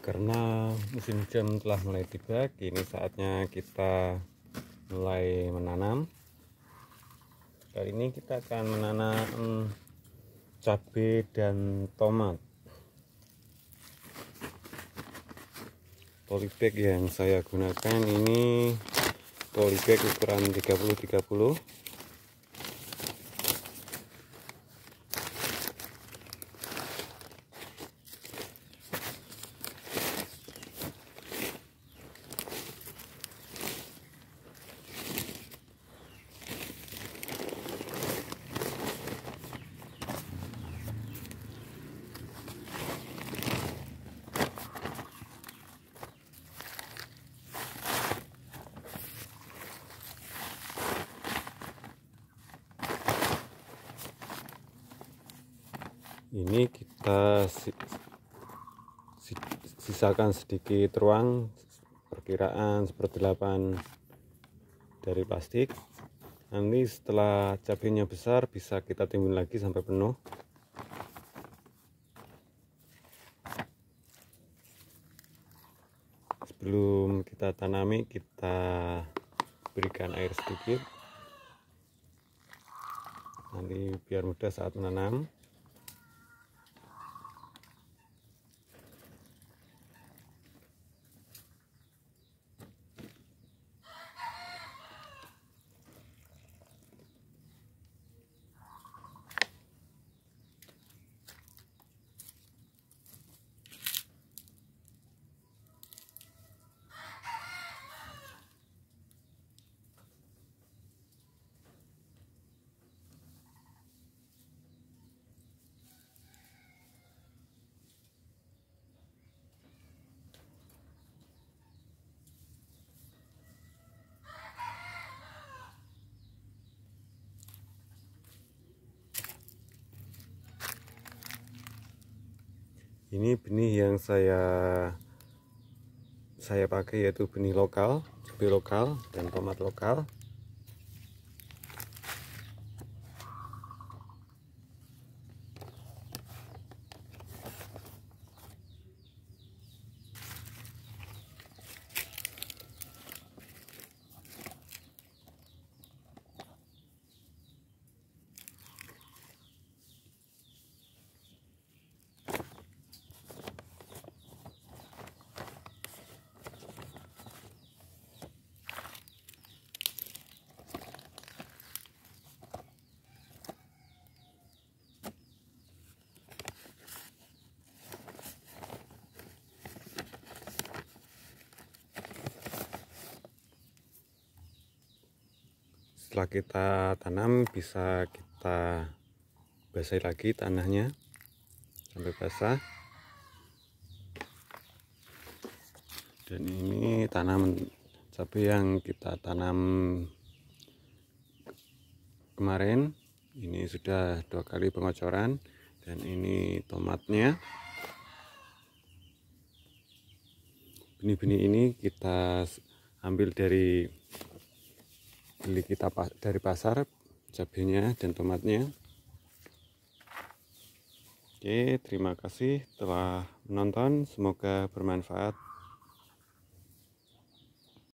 karena musim hujan telah mulai tiba kini saatnya kita mulai menanam kali ini kita akan menanam cabai dan tomat polybag yang saya gunakan ini polybag ukuran 30-30 ini kita sisakan sedikit ruang perkiraan seperti 8 dari plastik nanti setelah cabenya besar bisa kita timbun lagi sampai penuh sebelum kita tanami kita berikan air sedikit nanti biar mudah saat menanam ini benih yang saya saya pakai yaitu benih lokal cabai lokal dan tomat lokal setelah kita tanam bisa kita basahi lagi tanahnya sampai basah dan ini tanaman cabai yang kita tanam kemarin ini sudah dua kali pengocoran dan ini tomatnya benih-benih ini kita ambil dari beli kita dari pasar cabenya dan tomatnya oke terima kasih telah menonton semoga bermanfaat